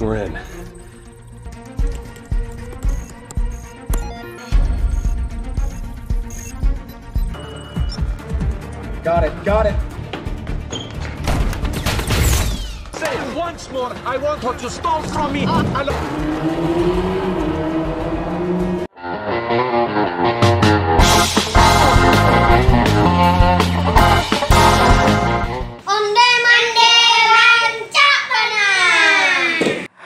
We're in. Got it, got it. Say once more, I want her to stole from me. Uh.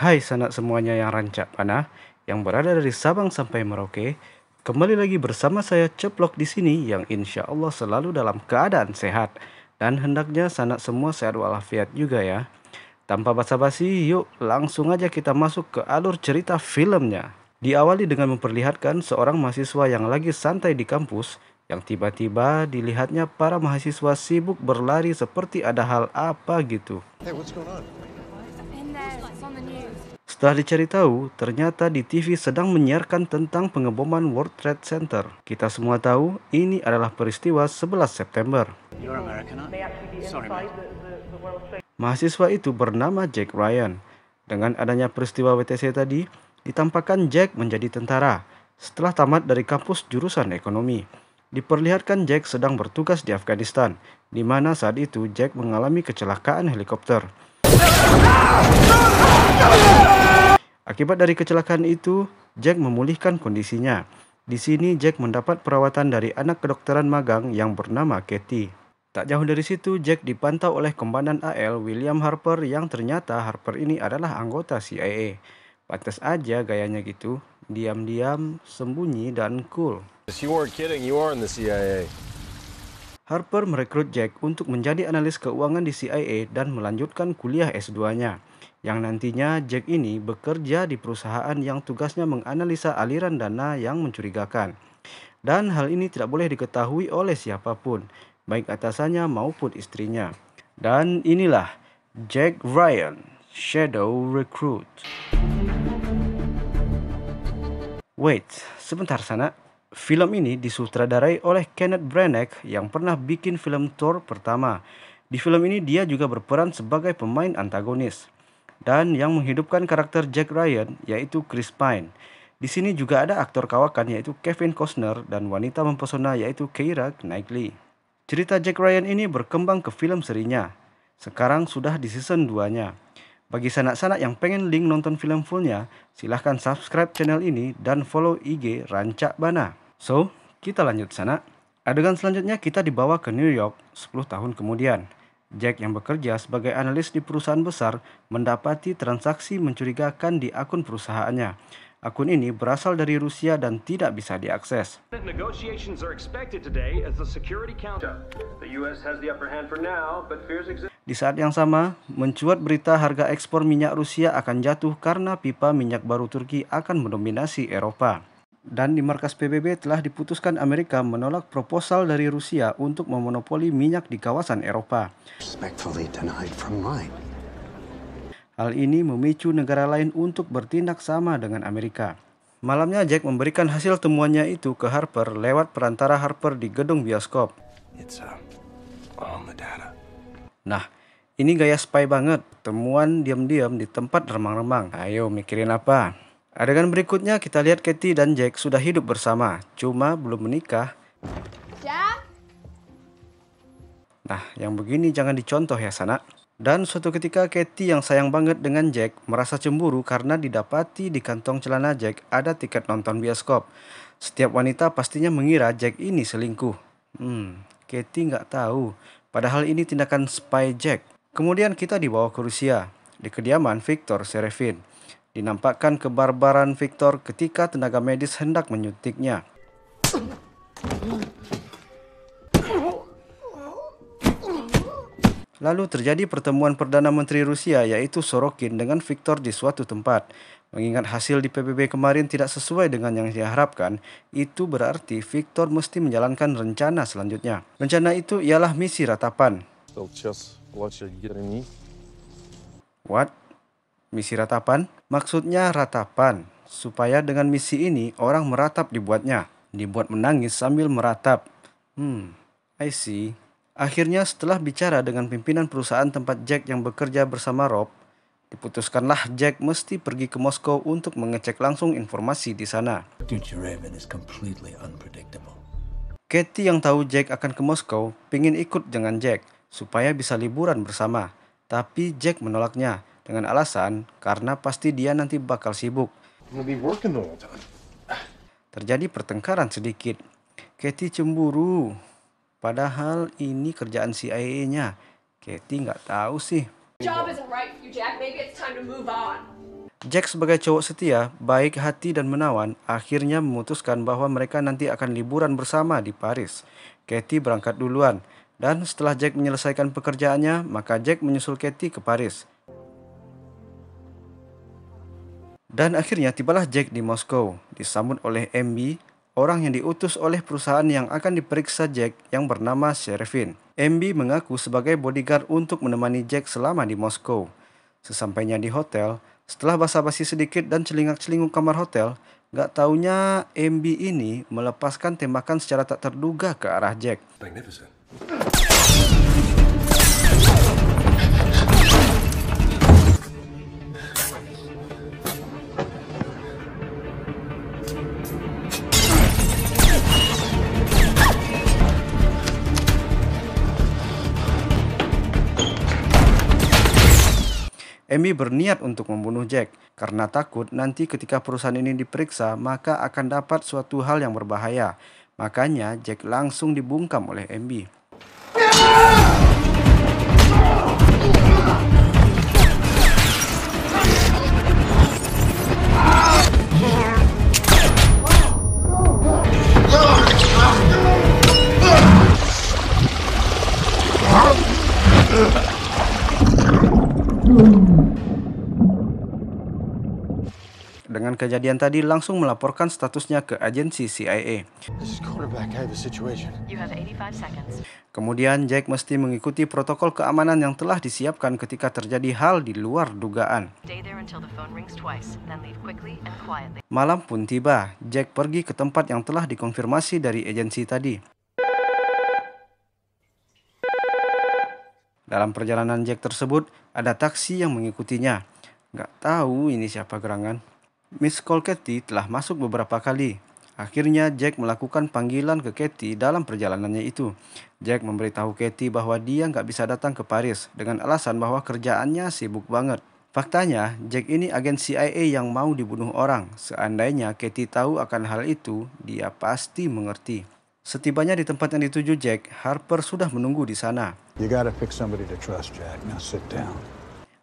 Hai sanak semuanya yang rancak panah, yang berada dari Sabang sampai Merauke, kembali lagi bersama saya Ceplok di sini yang insya Allah selalu dalam keadaan sehat dan hendaknya sanak semua sehat walafiat juga ya. Tanpa basa-basi, yuk langsung aja kita masuk ke alur cerita filmnya. Diawali dengan memperlihatkan seorang mahasiswa yang lagi santai di kampus yang tiba-tiba dilihatnya para mahasiswa sibuk berlari seperti ada hal apa gitu. Hey, what's going on? Setelah dicari tahu, ternyata di TV sedang menyiarkan tentang pengeboman World Trade Center. Kita semua tahu ini adalah peristiwa 11 September. Mahasiswa itu bernama Jack Ryan. Dengan adanya peristiwa WTC tadi, ditampakkan Jack menjadi tentara setelah tamat dari kampus jurusan ekonomi. Diperlihatkan Jack sedang bertugas di Afghanistan, di mana saat itu Jack mengalami kecelakaan helikopter. Akibat dari kecelakaan itu, Jack memulihkan kondisinya. Di sini Jack mendapat perawatan dari anak kedokteran magang yang bernama Katie. Tak jauh dari situ, Jack dipantau oleh komandan AL William Harper yang ternyata Harper ini adalah anggota CIA. Pantas aja gayanya gitu, diam-diam, sembunyi, dan cool. You weren't kidding, you are in the CIA. Harper merekrut Jack untuk menjadi analis keuangan di CIA dan melanjutkan kuliah S2-nya, yang nantinya Jack ini bekerja di perusahaan yang tugasnya menganalisa aliran dana yang mencurigakan. Dan hal ini tidak boleh diketahui oleh siapapun, baik atasannya maupun istrinya. Dan inilah Jack Ryan, Shadow Recruit. Wait, sebentar sana. Film ini disutradarai oleh Kenneth Branagh yang pernah bikin film Thor pertama. Di film ini dia juga berperan sebagai pemain antagonis. Dan yang menghidupkan karakter Jack Ryan yaitu Chris Pine. Di sini juga ada aktor kawakan yaitu Kevin Costner dan wanita mempesona yaitu Keira Knightley. Cerita Jack Ryan ini berkembang ke film serinya. Sekarang sudah di season 2-nya. Bagi sanak-sanak yang pengen link nonton film fullnya, silahkan subscribe channel ini dan follow IG Rancak Bana. So, kita lanjut sana. Adegan selanjutnya kita dibawa ke New York 10 tahun kemudian. Jack yang bekerja sebagai analis di perusahaan besar mendapati transaksi mencurigakan di akun perusahaannya. Akun ini berasal dari Rusia dan tidak bisa diakses. Di saat yang sama, mencuat berita harga ekspor minyak Rusia akan jatuh karena pipa minyak baru Turki akan mendominasi Eropa. Dan di markas PBB telah diputuskan Amerika menolak proposal dari Rusia untuk memonopoli minyak di kawasan Eropa. Hal ini memicu negara lain untuk bertindak sama dengan Amerika. Malamnya Jack memberikan hasil temuannya itu ke Harper lewat perantara Harper di gedung bioskop. Uh, nah, ini gaya spy banget, temuan diam-diam di tempat remang-remang. Ayo mikirin apa? Adegan berikutnya kita lihat Katie dan Jack sudah hidup bersama, cuma belum menikah. Jack? Nah, yang begini jangan dicontoh ya sana. Dan suatu ketika Katie yang sayang banget dengan Jack merasa cemburu karena didapati di kantong celana Jack ada tiket nonton bioskop. Setiap wanita pastinya mengira Jack ini selingkuh. Hmm, Katie nggak tahu. Padahal ini tindakan spy Jack. Kemudian kita dibawa ke Rusia, di kediaman Viktor Serevin. Dinampakkan kebarbaran Viktor ketika tenaga medis hendak menyuntiknya. Lalu terjadi pertemuan Perdana Menteri Rusia yaitu Sorokin dengan Viktor di suatu tempat. Mengingat hasil di PBB kemarin tidak sesuai dengan yang diharapkan, itu berarti Viktor mesti menjalankan rencana selanjutnya. Rencana itu ialah misi ratapan. Watch your journey? What? Misi ratapan? Maksudnya ratapan, supaya dengan misi ini orang meratap dibuatnya, dibuat menangis sambil meratap. Hmm, I see. Akhirnya setelah bicara dengan pimpinan perusahaan tempat Jack yang bekerja bersama Rob, diputuskanlah Jack mesti pergi ke Moskow untuk mengecek langsung informasi di sana. Katie yang tahu Jack akan ke Moskow, pingin ikut dengan Jack, supaya bisa liburan bersama. Tapi Jack menolaknya dengan alasan karena pasti dia nanti bakal sibuk. Terjadi pertengkaran sedikit. Katie cemburu. Padahal ini kerjaan CIA-nya. Katie nggak tahu sih. Jack sebagai cowok setia, baik hati dan menawan, akhirnya memutuskan bahwa mereka nanti akan liburan bersama di Paris. Katie berangkat duluan, dan setelah Jack menyelesaikan pekerjaannya, maka Jack menyusul Katie ke Paris. Dan akhirnya tibalah Jack di Moskow, disambut oleh MB, orang yang diutus oleh perusahaan yang akan diperiksa Jack yang bernama Sherevin. MB mengaku sebagai bodyguard untuk menemani Jack selama di Moskow. Sesampainya di hotel, setelah basa-basi sedikit dan celingak-celinguk kamar hotel, gak taunya MB ini melepaskan tembakan secara tak terduga ke arah Jack. Magnificent. Amy berniat untuk membunuh Jack karena takut nanti ketika perusahaan ini diperiksa maka akan dapat suatu hal yang berbahaya. Makanya Jack langsung dibungkam oleh Amy. kejadian tadi langsung melaporkan statusnya ke agensi CIA. Kemudian Jack mesti mengikuti protokol keamanan yang telah disiapkan ketika terjadi hal di luar dugaan. Malam pun tiba, Jack pergi ke tempat yang telah dikonfirmasi dari agensi tadi. Dalam perjalanan Jack tersebut, ada taksi yang mengikutinya. Gak tahu ini siapa gerangan. Miss Call Cathy telah masuk beberapa kali. Akhirnya Jack melakukan panggilan ke Cathy dalam perjalanannya itu. Jack memberitahu Cathy bahwa dia nggak bisa datang ke Paris dengan alasan bahwa kerjaannya sibuk banget. Faktanya, Jack ini agen CIA yang mau dibunuh orang. Seandainya Cathy tahu akan hal itu, dia pasti mengerti. Setibanya di tempat yang dituju Jack, Harper sudah menunggu di sana. You gotta pick somebody to trust, Jack. Now sit down.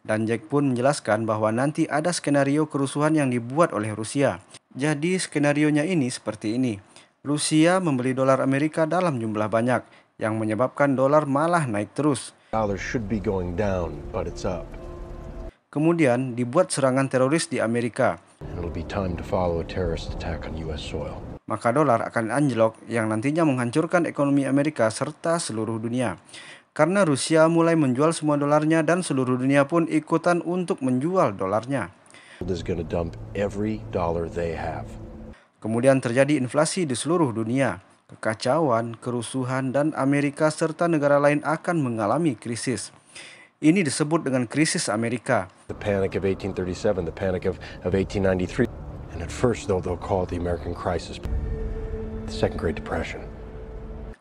Dan Jack pun menjelaskan bahwa nanti ada skenario kerusuhan yang dibuat oleh Rusia. Jadi skenarionya ini seperti ini. Rusia membeli dolar Amerika dalam jumlah banyak yang menyebabkan dolar malah naik terus. Kemudian dibuat serangan teroris di Amerika. Maka dolar akan anjlok yang nantinya menghancurkan ekonomi Amerika serta seluruh dunia karena Rusia mulai menjual semua dolarnya dan seluruh dunia pun ikutan untuk menjual dolarnya. Kemudian terjadi inflasi di seluruh dunia. Kekacauan, kerusuhan, dan Amerika serta negara lain akan mengalami krisis. Ini disebut dengan krisis Amerika. The panic of 1837, the panic of, of 1893. And at first, they'll, they'll call it the American crisis, the Second Great Depression.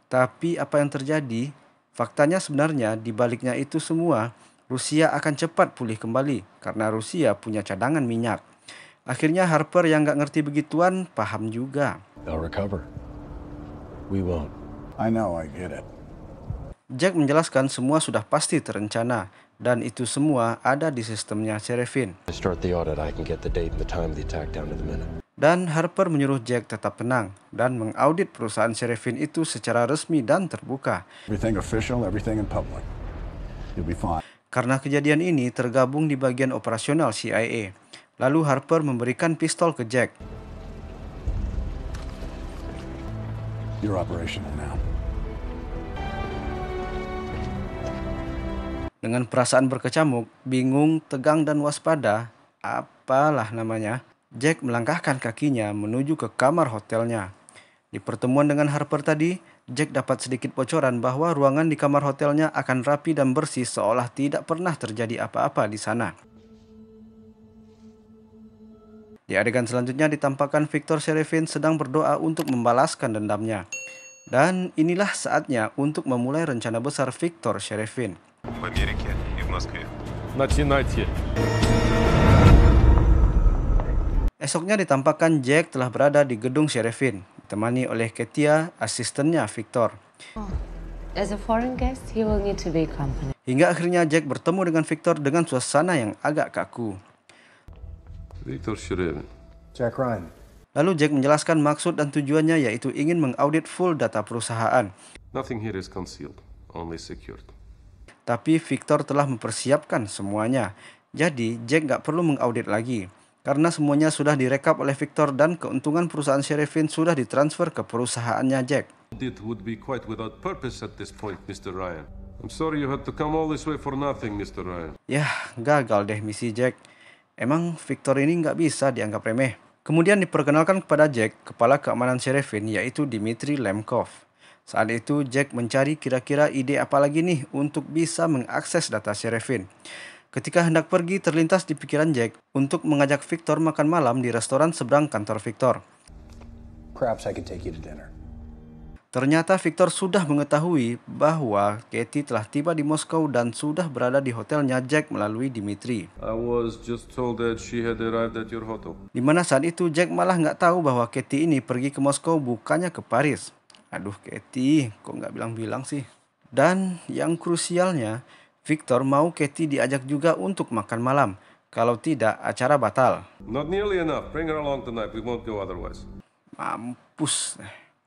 Tapi apa yang terjadi? Faktanya sebenarnya di baliknya itu semua, Rusia akan cepat pulih kembali karena Rusia punya cadangan minyak. Akhirnya Harper yang nggak ngerti begituan paham juga. recover. We won't. I know, I get it. Jack menjelaskan semua sudah pasti terencana dan itu semua ada di sistemnya Serefin. Dan Harper menyuruh Jack tetap tenang dan mengaudit perusahaan Serafin itu secara resmi dan terbuka. Everything official, everything in public. You'll be fine. Karena kejadian ini tergabung di bagian operasional CIA. Lalu Harper memberikan pistol ke Jack. You're operational now. Dengan perasaan berkecamuk, bingung, tegang, dan waspada, apalah namanya, Jack melangkahkan kakinya menuju ke kamar hotelnya. Di pertemuan dengan Harper tadi, Jack dapat sedikit bocoran bahwa ruangan di kamar hotelnya akan rapi dan bersih seolah tidak pernah terjadi apa-apa di sana. Di adegan selanjutnya ditampakkan Victor Serevin sedang berdoa untuk membalaskan dendamnya. Dan inilah saatnya untuk memulai rencana besar Victor Serevin. Amerika Начинайте. Esoknya ditampakkan Jack telah berada di gedung Sherevin, ditemani oleh Ketia, asistennya Victor. Hingga akhirnya Jack bertemu dengan Victor dengan suasana yang agak kaku. Victor Sherevin. Jack Ryan. Lalu Jack menjelaskan maksud dan tujuannya yaitu ingin mengaudit full data perusahaan. Nothing here is concealed, only secured. Tapi Victor telah mempersiapkan semuanya. Jadi Jack gak perlu mengaudit lagi. Karena semuanya sudah direkap oleh Victor dan keuntungan perusahaan Sherifin sudah ditransfer ke perusahaannya Jack. It would be quite without purpose at this point, Mr. Ryan. I'm sorry you had to come all this way for nothing, Mr. Ryan. Yah, gagal deh misi Jack. Emang Victor ini nggak bisa dianggap remeh. Kemudian diperkenalkan kepada Jack, kepala keamanan Sherifin, yaitu Dimitri Lemkov. Saat itu Jack mencari kira-kira ide apa lagi nih untuk bisa mengakses data Sherifin. Ketika hendak pergi, terlintas di pikiran Jack untuk mengajak Victor makan malam di restoran seberang kantor Victor. Ternyata Victor sudah mengetahui bahwa Katie telah tiba di Moskow dan sudah berada di hotelnya Jack melalui Dimitri. Di mana saat itu Jack malah nggak tahu bahwa Katie ini pergi ke Moskow bukannya ke Paris. Aduh Katie, kok nggak bilang-bilang sih? Dan yang krusialnya, Victor mau Kathy diajak juga untuk makan malam. Kalau tidak, acara batal. Not nearly enough. Bring her along tonight. We won't go otherwise. Mampus.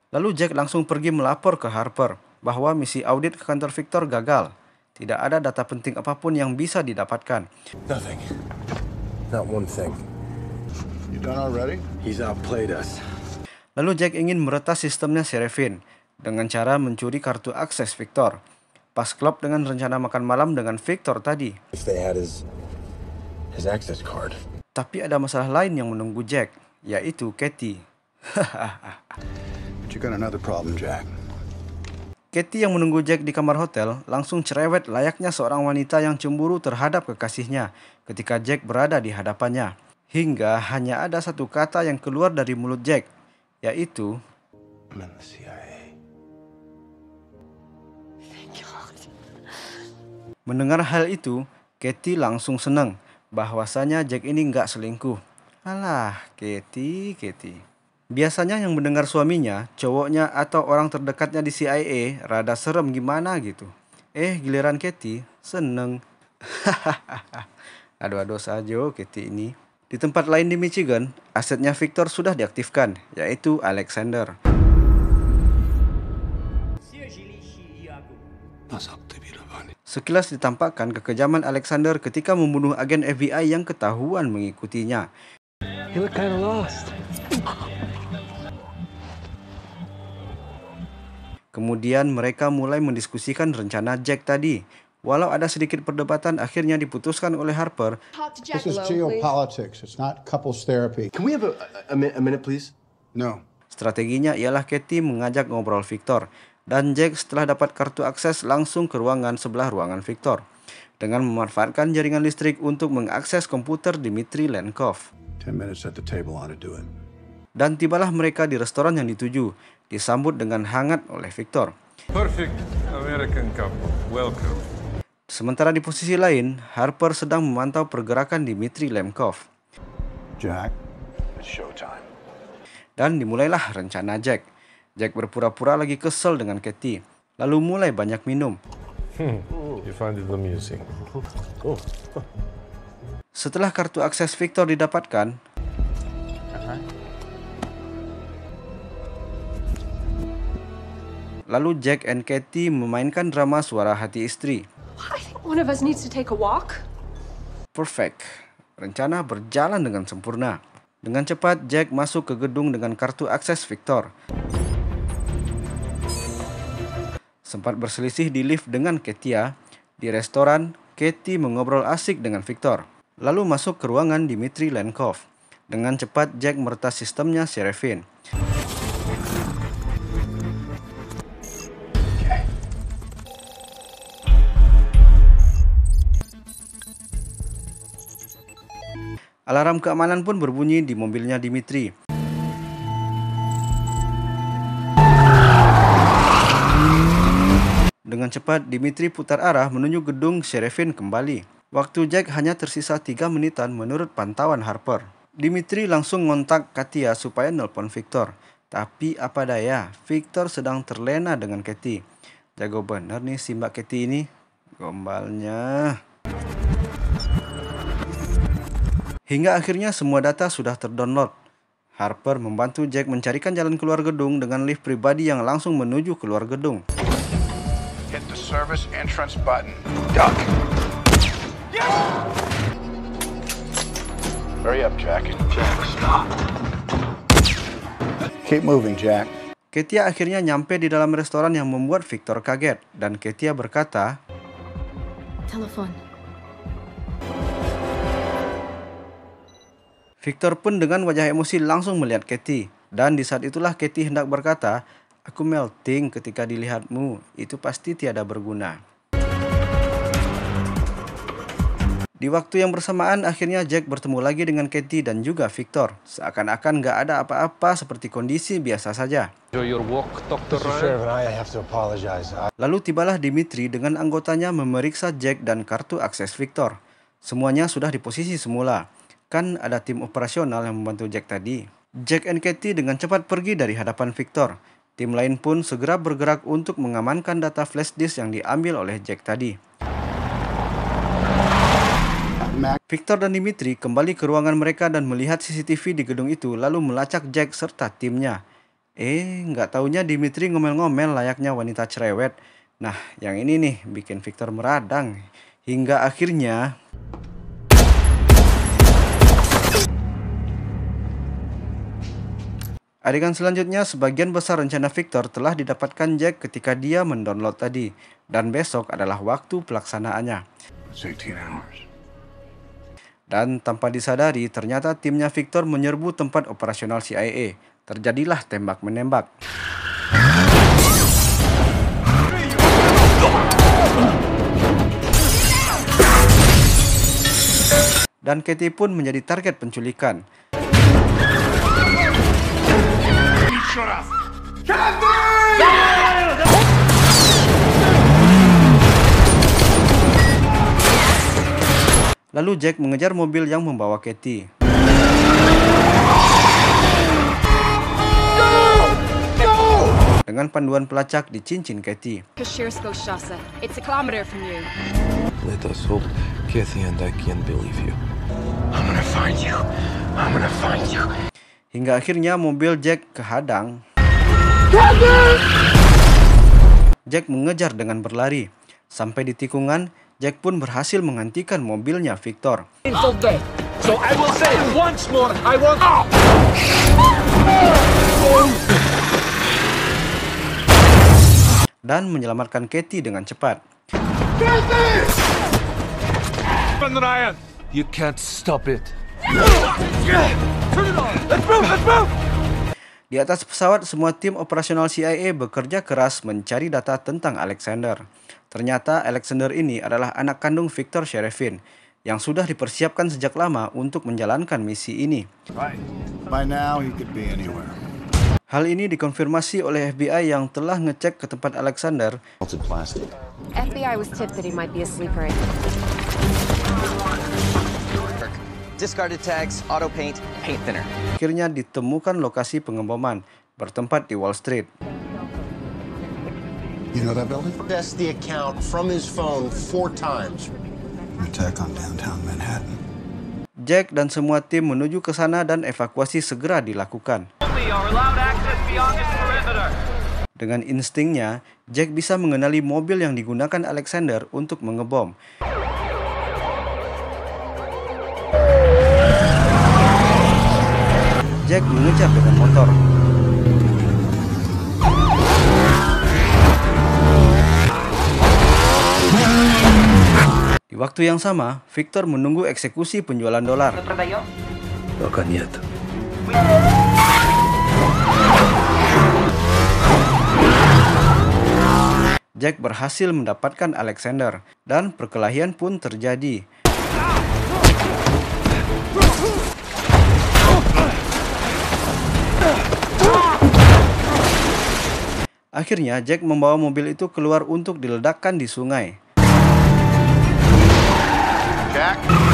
Lalu Jack langsung pergi melapor ke Harper bahwa misi audit ke kantor Victor gagal. Tidak ada data penting apapun yang bisa didapatkan. Nothing. Not one thing. You done already? He's outplayed us. Lalu Jack ingin meretas sistemnya Serafin dengan cara mencuri kartu akses Victor. Pas Klopp dengan rencana makan malam dengan Victor tadi. His, his Tapi ada masalah lain yang menunggu Jack, yaitu Katie. But you got problem, Jack. Katie yang menunggu Jack di kamar hotel langsung cerewet layaknya seorang wanita yang cemburu terhadap kekasihnya ketika Jack berada di hadapannya. Hingga hanya ada satu kata yang keluar dari mulut Jack, yaitu... Manusia. Mendengar hal itu, Katy langsung senang bahwasanya Jack ini nggak selingkuh. Alah, Katy, Katy. Biasanya yang mendengar suaminya, cowoknya atau orang terdekatnya di CIA rada serem gimana gitu. Eh, giliran Katy seneng. Aduh-aduh saja oh, Katy ini. Di tempat lain di Michigan, asetnya Victor sudah diaktifkan, yaitu Alexander. Masak. Sekilas ditampakkan kekejaman Alexander ketika membunuh agen FBI yang ketahuan mengikutinya. Kemudian mereka mulai mendiskusikan rencana Jack tadi. Walau ada sedikit perdebatan, akhirnya diputuskan oleh Harper. Strateginya ialah Katie mengajak ngobrol Victor dan Jack setelah dapat kartu akses langsung ke ruangan sebelah ruangan Victor dengan memanfaatkan jaringan listrik untuk mengakses komputer Dimitri Lenkov. Dan tibalah mereka di restoran yang dituju, disambut dengan hangat oleh Victor. Sementara di posisi lain, Harper sedang memantau pergerakan Dimitri Lemkov. Jack, it's showtime. Dan dimulailah rencana Jack. Jack berpura-pura lagi kesel dengan Kathy, lalu mulai banyak minum. Hmm, oh. Setelah kartu akses Victor didapatkan, lalu Jack and Katie memainkan drama suara hati istri. Perfect. Rencana berjalan dengan sempurna. Dengan cepat, Jack masuk ke gedung dengan kartu akses Victor. Sempat berselisih di lift dengan Ketia, di restoran, Katie mengobrol asik dengan Victor. Lalu masuk ke ruangan Dimitri Lenkov. Dengan cepat, Jack meretas sistemnya Serafin. Alarm keamanan pun berbunyi di mobilnya Dimitri. Dengan cepat, Dimitri putar arah menuju gedung Sherevin kembali. Waktu Jack hanya tersisa 3 menitan menurut pantauan Harper. Dimitri langsung ngontak Katia supaya nelpon Victor. Tapi apa daya, Victor sedang terlena dengan Katy. Jago bener nih si Mbak Katy ini. Gombalnya. Hingga akhirnya semua data sudah terdownload. Harper membantu Jack mencarikan jalan keluar gedung dengan lift pribadi yang langsung menuju keluar gedung service entrance button. Duck. Yes! Hurry up, Jack. Jack, stop. Keep moving, Jack. Ketia akhirnya nyampe di dalam restoran yang membuat Victor kaget dan Ketia berkata, "Telepon." Victor pun dengan wajah emosi langsung melihat Ketia dan di saat itulah Ketia hendak berkata, Aku melting ketika dilihatmu, itu pasti tiada berguna. Di waktu yang bersamaan, akhirnya Jack bertemu lagi dengan Katie dan juga Victor. Seakan-akan gak ada apa-apa seperti kondisi biasa saja. Lalu tibalah Dimitri dengan anggotanya memeriksa Jack dan kartu akses Victor. Semuanya sudah di posisi semula. Kan ada tim operasional yang membantu Jack tadi. Jack and Katie dengan cepat pergi dari hadapan Victor. Tim lain pun segera bergerak untuk mengamankan data flash disk yang diambil oleh Jack tadi. Victor dan Dimitri kembali ke ruangan mereka dan melihat CCTV di gedung itu lalu melacak Jack serta timnya. Eh, nggak taunya Dimitri ngomel-ngomel layaknya wanita cerewet. Nah, yang ini nih bikin Victor meradang. Hingga akhirnya... Adegan selanjutnya, sebagian besar rencana Victor telah didapatkan Jack ketika dia mendownload tadi, dan besok adalah waktu pelaksanaannya. Dan tanpa disadari, ternyata timnya Victor menyerbu tempat operasional CIA. Terjadilah tembak-menembak. Dan Katie pun menjadi target penculikan. Lalu Jack mengejar mobil yang membawa Katie. dengan panduan pelacak di cincin Katie. Kathy Hingga akhirnya mobil Jack kehadang. Jack mengejar dengan berlari. Sampai di tikungan, Jack pun berhasil menghentikan mobilnya Victor. Dan menyelamatkan Katie dengan cepat. you can't stop it. Di atas pesawat, semua tim operasional CIA bekerja keras mencari data tentang Alexander. Ternyata Alexander ini adalah anak kandung Viktor Sherevin yang sudah dipersiapkan sejak lama untuk menjalankan misi ini. By now he could be anywhere. Hal ini dikonfirmasi oleh FBI yang telah ngecek ke tempat Alexander. FBI Akhirnya ditemukan lokasi pengeboman bertempat di Wall Street. You know that building? Possessed the account from his phone four times. An attack on downtown Manhattan. Jack dan semua tim menuju ke sana dan evakuasi segera dilakukan. Dengan instingnya, Jack bisa mengenali mobil yang digunakan Alexander untuk mengebom. Jack mengejar dengan motor. waktu yang sama, Victor menunggu eksekusi penjualan dolar. Ya, Jack berhasil mendapatkan Alexander, dan perkelahian pun terjadi. Akhirnya, Jack membawa mobil itu keluar untuk diledakkan di sungai. Jack.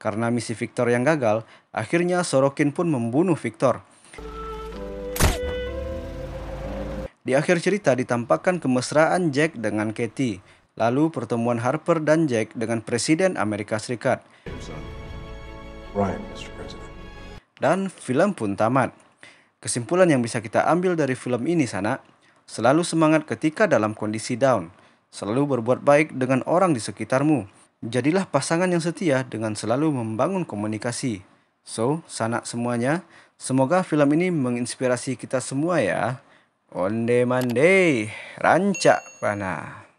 Karena misi Victor yang gagal, akhirnya Sorokin pun membunuh Victor. Di akhir cerita ditampakkan kemesraan Jack dengan Katie, lalu pertemuan Harper dan Jack dengan Presiden Amerika Serikat. dan film pun tamat. Kesimpulan yang bisa kita ambil dari film ini sana, selalu semangat ketika dalam kondisi down, selalu berbuat baik dengan orang di sekitarmu, Jadilah pasangan yang setia dengan selalu membangun komunikasi. So, sanak semuanya, semoga film ini menginspirasi kita semua ya. Onde mande, rancak panah.